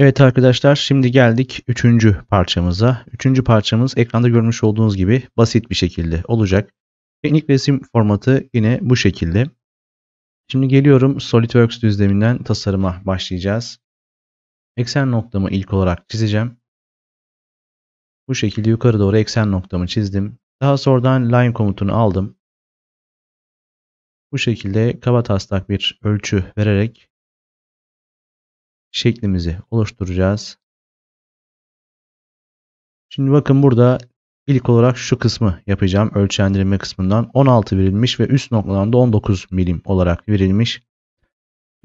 Evet arkadaşlar şimdi geldik üçüncü parçamıza. Üçüncü parçamız ekranda görmüş olduğunuz gibi basit bir şekilde olacak. Teknik resim formatı yine bu şekilde. Şimdi geliyorum SolidWorks düzleminden tasarıma başlayacağız. Eksen noktamı ilk olarak çizeceğim. Bu şekilde yukarı doğru eksen noktamı çizdim. Daha sonradan line komutunu aldım. Bu şekilde kaba taslak bir ölçü vererek şeklimizi oluşturacağız. Şimdi bakın burada ilk olarak şu kısmı yapacağım. Ölçendirme kısmından 16 verilmiş ve üst noktadan da 19 milim olarak verilmiş.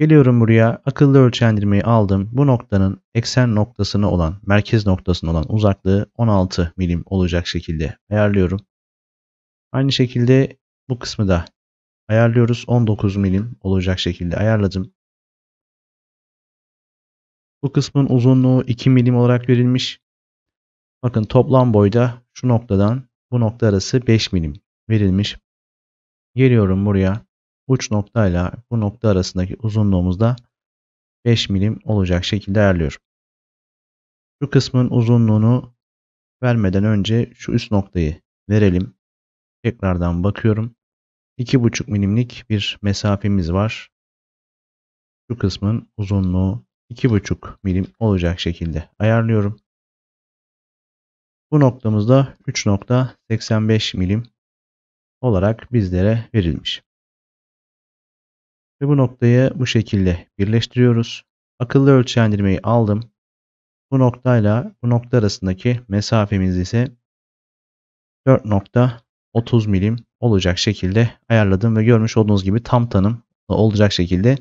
Geliyorum buraya akıllı ölçendirmeyi aldım. Bu noktanın eksen noktasını olan merkez noktasına olan uzaklığı 16 milim olacak şekilde ayarlıyorum. Aynı şekilde bu kısmı da ayarlıyoruz. 19 milim olacak şekilde ayarladım. Bu kısmın uzunluğu 2 milim olarak verilmiş. Bakın toplam boyda şu noktadan bu nokta arası 5 milim verilmiş. Geliyorum buraya. Uç noktayla bu nokta arasındaki uzunluğumuz da 5 milim olacak şekilde ayarlıyorum. Şu kısmın uzunluğunu vermeden önce şu üst noktayı verelim. Tekrardan bakıyorum. 2,5 milimlik bir mesafemiz var. Şu kısmın uzunluğu 2,5 milim olacak şekilde ayarlıyorum. Bu noktamızda 3.85 milim olarak bizlere verilmiş. Ve bu noktayı bu şekilde birleştiriyoruz. Akıllı ölçendirmeyi aldım. Bu noktayla bu nokta arasındaki mesafemiz ise 4.30 milim olacak şekilde ayarladım ve görmüş olduğunuz gibi tam tanım olacak şekilde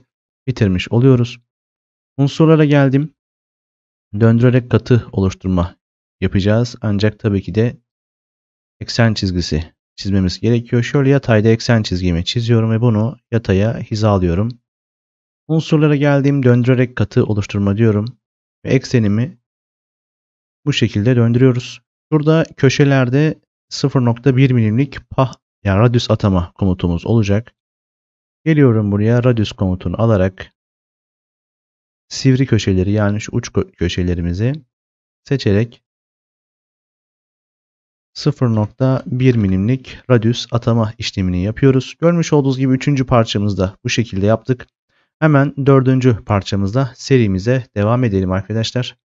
bitirmiş oluyoruz. Unsurlara geldim. Döndürerek katı oluşturma yapacağız. Ancak tabii ki de eksen çizgisi çizmemiz gerekiyor. Şöyle yatayda eksen çizgimi çiziyorum ve bunu yataya hizalıyorum. Unsurlara geldiğim döndürerek katı oluşturma diyorum. Ve eksenimi bu şekilde döndürüyoruz. Burada köşelerde 0.1 milimlik pah yani radius atama komutumuz olacak. Geliyorum buraya radius komutunu alarak sivri köşeleri yani şu uç köşelerimizi seçerek 0.1 milimlik radius atama işlemini yapıyoruz. Görmüş olduğunuz gibi 3. parçamızda bu şekilde yaptık. Hemen 4. parçamızda serimize devam edelim arkadaşlar.